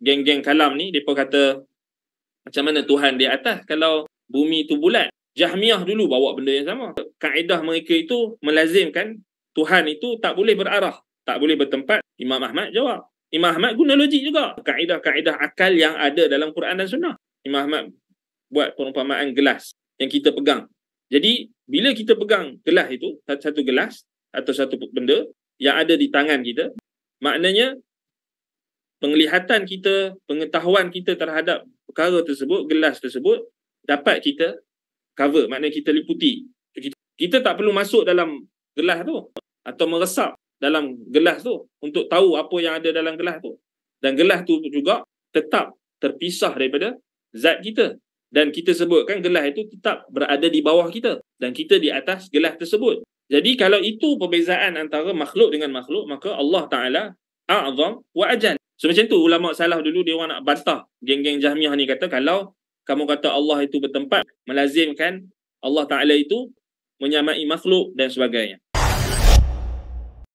geng-geng kalam ni depa kata macam mana Tuhan di atas kalau bumi tu bulat? Jahmiyah dulu bawa benda yang sama. Kaedah mereka itu melazimkan Tuhan itu tak boleh berarah, tak boleh bertempat. Imam Ahmad jawab. Imam Ahmad guna logik juga. Kaedah-kaedah akal yang ada dalam Quran dan Sunnah. Imam Ahmad buat perumpamaan gelas yang kita pegang. Jadi, bila kita pegang gelas itu, satu gelas atau satu benda yang ada di tangan kita, maknanya penglihatan kita, pengetahuan kita terhadap perkara tersebut, gelas tersebut dapat kita cover, maknanya kita liputi. Kita, kita tak perlu masuk dalam gelas tu atau meresap dalam gelas tu untuk tahu apa yang ada dalam gelas tu. Dan gelas tu juga tetap terpisah daripada zat kita. Dan kita sebutkan gelas itu tetap berada di bawah kita. Dan kita di atas gelas tersebut. Jadi kalau itu perbezaan antara makhluk dengan makhluk, maka Allah Ta'ala a'zam wa ajal. So macam tu ulama salah dulu dia orang nak bantah geng-geng Jahmiyah ni kata kalau kamu kata Allah itu bertempat melazimkan Allah Taala itu menyamai makhluk dan sebagainya.